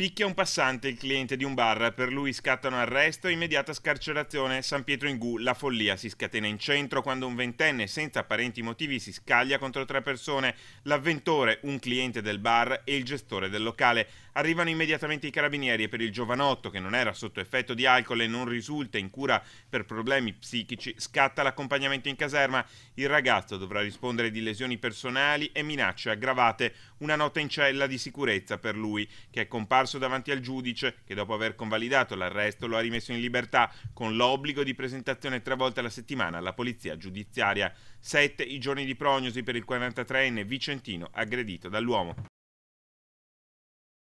Picchia un passante il cliente di un bar, per lui scattano arresto e immediata scarcerazione. San Pietro in Gu, la follia si scatena in centro quando un ventenne senza apparenti motivi si scaglia contro tre persone, l'avventore, un cliente del bar e il gestore del locale. Arrivano immediatamente i carabinieri e per il giovanotto, che non era sotto effetto di alcol e non risulta in cura per problemi psichici, scatta l'accompagnamento in caserma. Il ragazzo dovrà rispondere di lesioni personali e minacce aggravate. Una nota in cella di sicurezza per lui, che è comparso comparso davanti al giudice, che dopo aver convalidato l'arresto lo ha rimesso in libertà con l'obbligo di presentazione tre volte alla settimana alla polizia giudiziaria. Sette i giorni di prognosi per il 43enne vicentino aggredito dall'uomo.